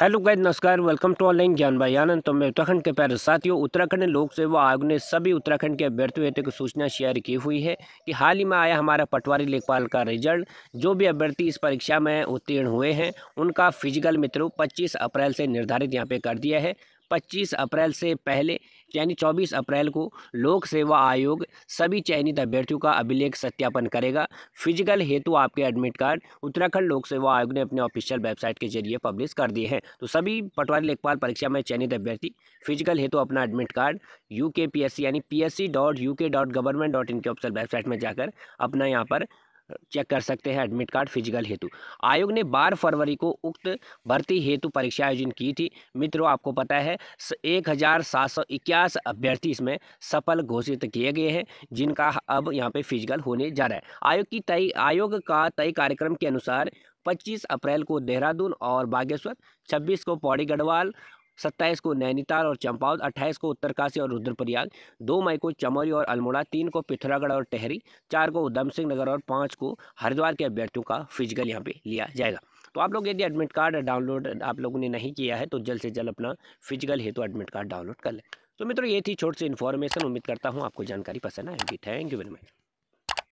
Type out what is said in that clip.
hello guys नमस्कार welcome to online ज्ञान भाई आनंद तो मैं उत्तराखंड के पैर साथियों उत्तराखंड लोक सेवा आयोग ने सभी उत्तराखंड के अभ्यर्थियों को सूचना शेयर की हुई है कि हाल ही में आया हमारा पटवारी लेखपाल का रिजल्ट जो भी अभ्यर्थी इस परीक्षा में उत्तीर्ण हुए हैं उनका फिजिकल मित्रों 25 अप्रैल से निर्धारित यहाँ पे कर दिया है 25 अप्रैल से पहले यानी 24 अप्रैल को लोक सेवा आयोग सभी चयनित अभ्यर्थियों का अभिलेख सत्यापन करेगा फिजिकल हेतु आपके एडमिट कार्ड उत्तराखंड लोक सेवा आयोग ने अपने ऑफिशियल वेबसाइट के जरिए पब्लिश कर दिए हैं तो सभी पटवारी लेखपाल परीक्षा में चयनित अभ्यर्थी फिजिकल हेतु अपना एडमिट कार्ड यू यानी पी यानी के dot dot government dot in के ऑफिसल वेबसाइट में जाकर अपना यहाँ पर चेक कर सकते हैं एडमिट कार्ड फिजिकल हेतु आयोग ने 12 फरवरी को उक्त भर्ती हेतु परीक्षा आयोजन की थी मित्रों आपको पता है एक हज़ार सात सौ इक्यास अभ्यर्थी इसमें सफल घोषित किए गए हैं जिनका अब यहाँ पे फिजिकल होने जा रहा है आयोग की तय आयोग का तय कार्यक्रम के अनुसार 25 अप्रैल को देहरादून और बागेश्वर 26 को पौड़ी गढ़वाल सत्ताईस को नैनीताल और चंपावत अट्ठाईस को उत्तरकाशी और रुद्रप्रयाग दो मई को चमोली और अल्मोड़ा तीन को पिथौरागढ़ और टहरी चार को उधम सिंह नगर और पाँच को हरिद्वार के अभ्यर्थियों का फिजिकल यहाँ पे लिया जाएगा तो आप लोग यदि एडमिट कार्ड डाउनलोड आप लोगों ने नहीं किया है तो जल्द से जल्द अपना फिजिकल हेतु एडमिट कार्ड डाउनलोड कर लें तो मित्रों ये थी छोटी सी इन्फॉर्मेशन उम्मीद करता हूँ आपको जानकारी पसंद आएगी थैंक यू वेरी मच